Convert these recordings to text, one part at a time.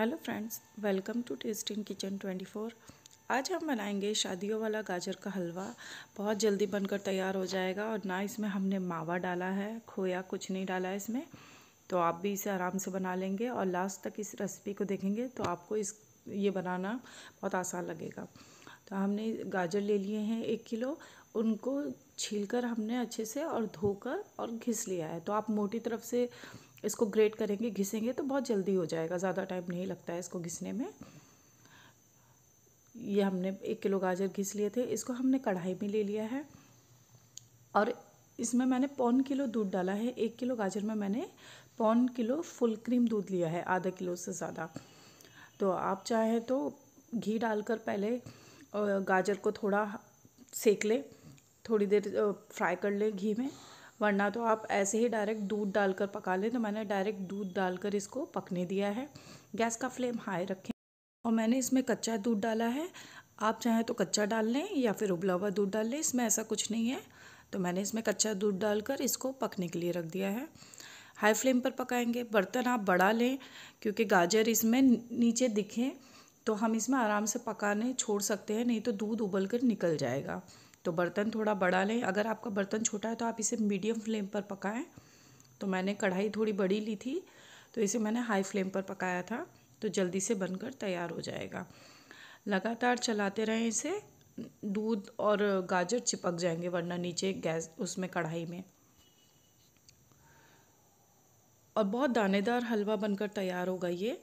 hello friends welcome to taste in kitchen 24 आज हम बनाएंगे शादियों वाला गाजर का हलवा बहुत जल्दी बनकर तैयार हो जाएगा और ना इसमें हमने मावा डाला है खोया कुछ नहीं डाला है इसमें तो आप भी इसे आराम से बना लेंगे और लास्ट तक इस रेसिपी को देखेंगे तो आपको इस ये बनाना बहुत आसान लगेगा तो हमने गाजर ले लिए हैं एक किलो उनको छीलकर हमने अच्छे से और धोकर और घिस लिया है तो आप मोटी तरफ से इसको ग्रेट करेंगे घिसेंगे तो बहुत जल्दी हो जाएगा ज़्यादा टाइम नहीं लगता है इसको घिसने में ये हमने एक किलो गाजर घिस लिए थे इसको हमने कढ़ाई में ले लिया है और इसमें मैंने पौन किलो दूध डाला है एक किलो गाजर में मैंने पौन किलो फुल क्रीम दूध लिया है आधा किलो से ज़्यादा तो आप चाहें तो घी डालकर पहले गाजर को थोड़ा सेक लें थोड़ी देर फ्राई कर लें घी में वरना तो आप ऐसे ही डायरेक्ट दूध डालकर पका लें तो मैंने डायरेक्ट दूध डालकर इसको पकने दिया है गैस का फ्लेम हाई रखें और मैंने इसमें कच्चा दूध डाला है आप चाहें तो कच्चा डाल लें या फिर उबला हुआ दूध डाल लें इसमें ऐसा कुछ नहीं है तो मैंने इसमें कच्चा दूध डालकर इसको पकने के लिए रख दिया है हाई फ्लेम पर पकाएंगे बर्तन आप बड़ा लें क्योंकि गाजर इसमें नीचे दिखें तो हम इसमें आराम से पकाने छोड़ सकते हैं नहीं तो दूध उबल कर निकल जाएगा तो बर्तन थोड़ा बड़ा लें अगर आपका बर्तन छोटा है तो आप इसे मीडियम फ्लेम पर पकाएं तो मैंने कढ़ाई थोड़ी बड़ी ली थी तो इसे मैंने हाई फ्लेम पर पकाया था तो जल्दी से बनकर तैयार हो जाएगा लगातार चलाते रहें इसे दूध और गाजर चिपक जाएंगे वरना नीचे गैस उसमें कढ़ाई में और बहुत दानेदार हलवा बनकर तैयार होगा ये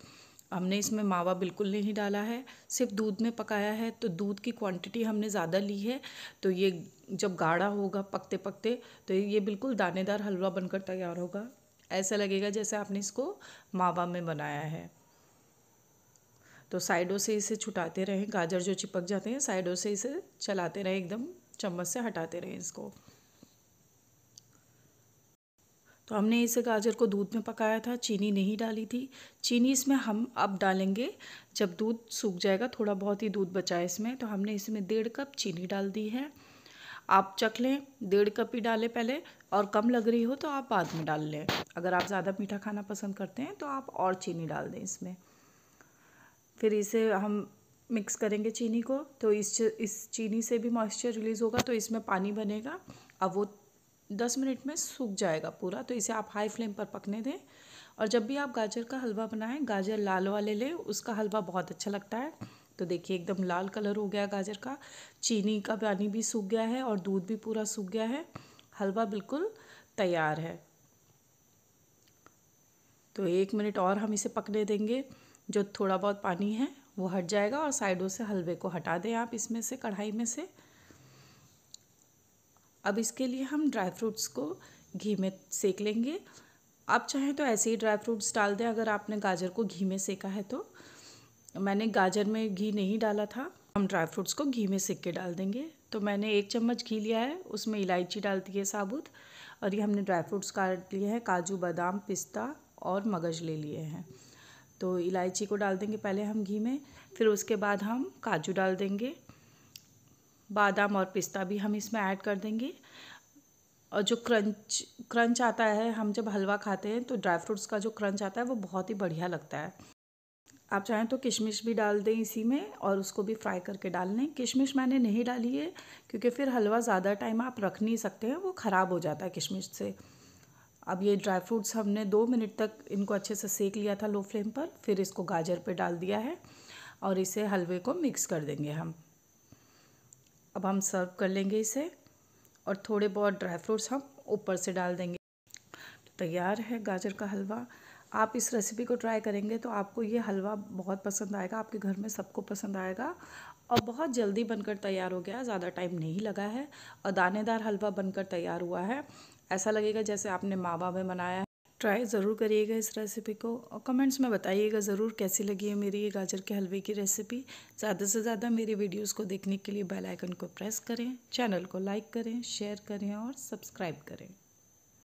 हमने इसमें मावा बिल्कुल नहीं डाला है सिर्फ दूध में पकाया है तो दूध की क्वांटिटी हमने ज़्यादा ली है तो ये जब गाढ़ा होगा पकते पकते तो ये बिल्कुल दानेदार हलवा बनकर तैयार होगा ऐसा लगेगा जैसे आपने इसको मावा में बनाया है तो साइडों से इसे छुटाते रहें गाजर जो चिपक जाते हैं साइडों से इसे चलाते रहें एकदम चम्मच से हटाते रहें इसको तो हमने इस गाजर को दूध में पकाया था चीनी नहीं डाली थी चीनी इसमें हम अब डालेंगे जब दूध सूख जाएगा थोड़ा बहुत ही दूध बचा है इसमें तो हमने इसमें डेढ़ कप चीनी डाल दी है आप चख लें डेढ़ कप ही डालें पहले और कम लग रही हो तो आप बाद में डाल लें अगर आप ज़्यादा मीठा खाना पसंद करते हैं तो आप और चीनी डाल दें इसमें फिर इसे हम मिक्स करेंगे चीनी को तो इस इस चीनी से भी मॉइस्चर रिलीज़ होगा तो इसमें पानी बनेगा अब वो दस मिनट में सूख जाएगा पूरा तो इसे आप हाई फ्लेम पर पकने दें और जब भी आप गाजर का हलवा बनाएं गाजर लाल वाले लें उसका हलवा बहुत अच्छा लगता है तो देखिए एकदम लाल कलर हो गया गाजर का चीनी का पानी भी सूख गया है और दूध भी पूरा सूख गया है हलवा बिल्कुल तैयार है तो एक मिनट और हम इसे पकने देंगे जो थोड़ा बहुत पानी है वो हट जाएगा और साइडों से हलवे को हटा दें आप इसमें से कढ़ाई में से अब इसके लिए हम ड्राई फ्रूट्स को घी में सेक लेंगे आप चाहें तो ऐसे ही ड्राई फ्रूट्स डाल दें अगर आपने गाजर को घी में सेका है तो मैंने गाजर में घी नहीं डाला था हम ड्राई फ्रूट्स को घी में सेक के डाल देंगे तो मैंने एक चम्मच घी लिया है उसमें इलायची डाल दी है साबुत और ये हमने ड्राई फ्रूट्स काट लिए हैं काजू बादाम पिस्ता और मगज ले लिए हैं तो इलायची को डाल देंगे पहले हम घी में फिर उसके बाद हम काजू डाल देंगे बादाम और पिस्ता भी हम इसमें ऐड कर देंगे और जो क्रंच क्रंच आता है हम जब हलवा खाते हैं तो ड्राई फ्रूट्स का जो क्रंच आता है वो बहुत ही बढ़िया लगता है आप चाहें तो किशमिश भी डाल दें इसी में और उसको भी फ्राई करके डाल लें किशमिश मैंने नहीं डाली है क्योंकि फिर हलवा ज़्यादा टाइम आप रख नहीं सकते हैं वो ख़राब हो जाता है किशमिश से अब ये ड्राई फ्रूट्स हमने दो मिनट तक इनको अच्छे से सेक लिया था लो फ्लेम पर फिर इसको गाजर पर डाल दिया है और इसे हलवे को मिक्स कर देंगे हम अब हम सर्व कर लेंगे इसे और थोड़े बहुत ड्राई फ्रूट्स हम ऊपर से डाल देंगे तो तैयार है गाजर का हलवा आप इस रेसिपी को ट्राई करेंगे तो आपको ये हलवा बहुत पसंद आएगा आपके घर में सबको पसंद आएगा और बहुत जल्दी बनकर तैयार हो गया ज़्यादा टाइम नहीं लगा है और दानेदार हलवा बनकर तैयार हुआ है ऐसा लगेगा जैसे आपने मावा में बनाया है ट्राई ज़रूर करिएगा इस रेसिपी को और कमेंट्स में बताइएगा ज़रूर कैसी लगी है मेरी ये गाजर के हलवे की रेसिपी ज़्यादा से ज़्यादा मेरी वीडियोस को देखने के लिए बेल आइकन को प्रेस करें चैनल को लाइक करें शेयर करें और सब्सक्राइब करें